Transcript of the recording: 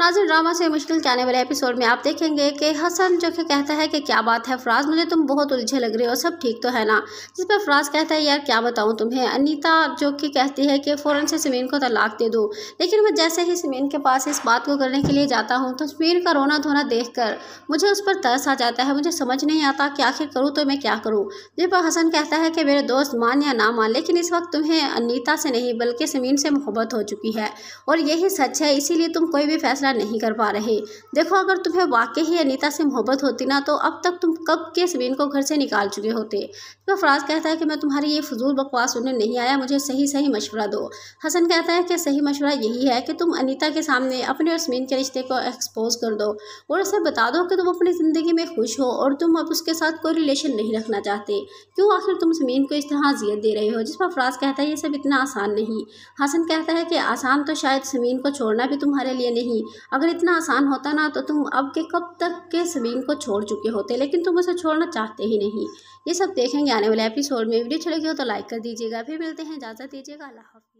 नाजिर drama से मुश्किल के आने वाले एपिसोड में आप देखेंगे कि हसन जो कि कहता है कि क्या बात है फराज मुझे तुम बहुत उलझे लग रहे हो सब ठीक तो है ना जिस पर फराज कहता है यार क्या बताऊँ तुम्हें अनीता जो कि कहती है कि फ़ौरन से समीन को तलाक दे दो लेकिन मैं जैसे ही समीन के पास इस बात को करने के लिए जाता हूँ तो समीन का रोना धोना देख कर मुझे उस पर तरस आ जाता है मुझे समझ नहीं आता कि आखिर करूँ तो मैं क्या करूँ जिस पर हसन कहता है कि मेरे दोस्त मान या ना मान लेकिन इस वक्त तुम्हें अनीता से नहीं बल्कि समीन से मोहब्बत हो चुकी है और यही सच है इसीलिए तुम कोई भी फैसला ऐसा नहीं कर पा रहे देखो अगर तुम्हें वाकई ही अनीता से मोहब्बत होती ना तो अब तक तुम कब के ज़मीन को घर से निकाल चुके होते तो फराज कहता है कि मैं तुम्हारी ये फजूल बकवास सुनने नहीं आया मुझे सही सही मशवरा दो हसन कहता है कि सही मशवरा यही है कि तुम अनिता के सामने अपने और समीन के रिश्ते को एक्सपोज कर दो और उसे बता दो कि तुम अपनी ज़िंदगी में खुश हो और तुम अब उसके साथ कोई रिलेशन नहीं रखना चाहते क्यों आखिर तुम समीन को इस तरह अजियत दे रहे हो जिस पर फराज कहता है ये सब इतना आसान नहीं हसन कहता है कि आसान तो शायद समीन को छोड़ना भी तुम्हारे लिए नहीं अगर इतना आसान होता ना तो तुम अब के कब तक के समीम को छोड़ चुके होते लेकिन तुम उसे छोड़ना चाहते ही नहीं ये सब देखेंगे आने वाले एपिसोड में वीडियो अच्छी गए हो तो लाइक कर दीजिएगा फिर मिलते हैं इजाज़त दीजिएगा अल्लाह